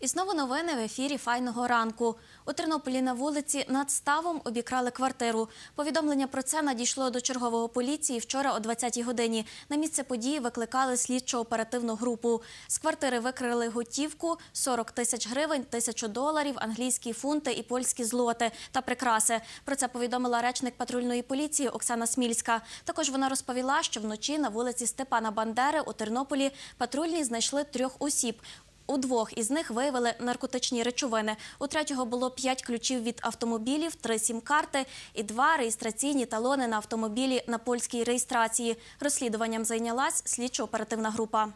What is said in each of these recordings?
І знову новини в ефірі Файного ранку. У Тернополі на вулиці над ставом обікрали квартиру. Повідомлення про це надійшло до чергового поліції вчора о 20-й годині. На місце події викликали слідчо-оперативну групу. З квартири викрили готівку, 40 тисяч гривень, тисячу доларів, англійські фунти і польські злоти та прикраси. Про це повідомила речник патрульної поліції Оксана Смільська. Також вона розповіла, що вночі на вулиці Степана Бандери у Тернополі патрульні знайшли трьох осіб. У двох із них виявили наркотичні речовини. У третього було п'ять ключів від автомобілів, три сім-карти і два реєстраційні талони на автомобілі на польській реєстрації. Розслідуванням зайнялась слідчо-оперативна група.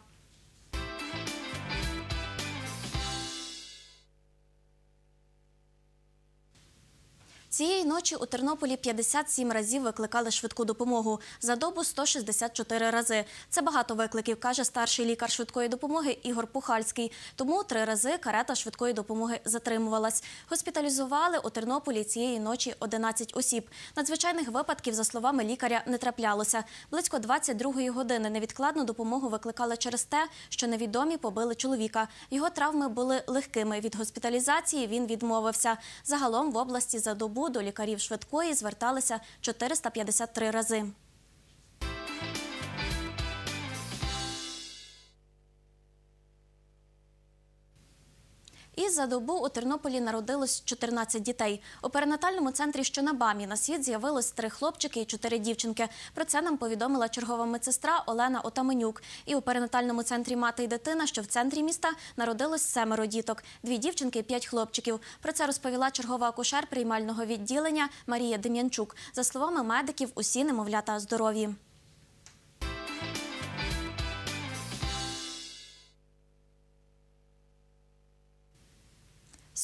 Цієї ночі у Тернополі 57 разів викликали швидку допомогу за добу 164 рази. Це багато викликів, каже старший лікар швидкої допомоги Ігор Пухальський. Тому три рази карета швидкої допомоги затримувалась. Госпіталізували у Тернополі цієї ночі 11 осіб. Надзвичайних випадків, за словами лікаря, не траплялося. Близько 22-ї години невідкладну допомогу викликали через те, що невідомі побили чоловіка. Його травми були легкими. Від госпіталізації він відмовився. Загалом в області за добу добу до лікарів швидкої зверталися 453 рази. І за добу у Тернополі народилось 14 дітей. У перинатальному центрі, що на Бамі, на світ з'явилось три хлопчики і чотири дівчинки. Про це нам повідомила чергова медсестра Олена Отаменюк. І у перинатальному центрі мати і дитина, що в центрі міста, народилось семеро діток, дві дівчинки і п'ять хлопчиків. Про це розповіла чергова акушер приймального відділення Марія Дем'янчук. За словами медиків, усі немовлята здорові.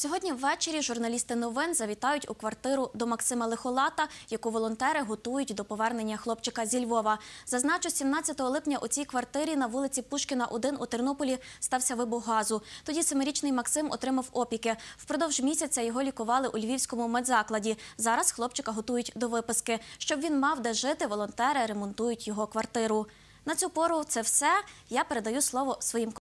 Сьогодні ввечері журналісти новин завітають у квартиру до Максима Лихолата, яку волонтери готують до повернення хлопчика зі Львова. Зазначу, 17 липня у цій квартирі на вулиці Пушкіна, 1 у Тернополі стався вибух газу. Тоді семирічний Максим отримав опіки. Впродовж місяця його лікували у львівському медзакладі. Зараз хлопчика готують до виписки. Щоб він мав де жити, волонтери ремонтують його квартиру. На цю пору це все. Я передаю слово своїм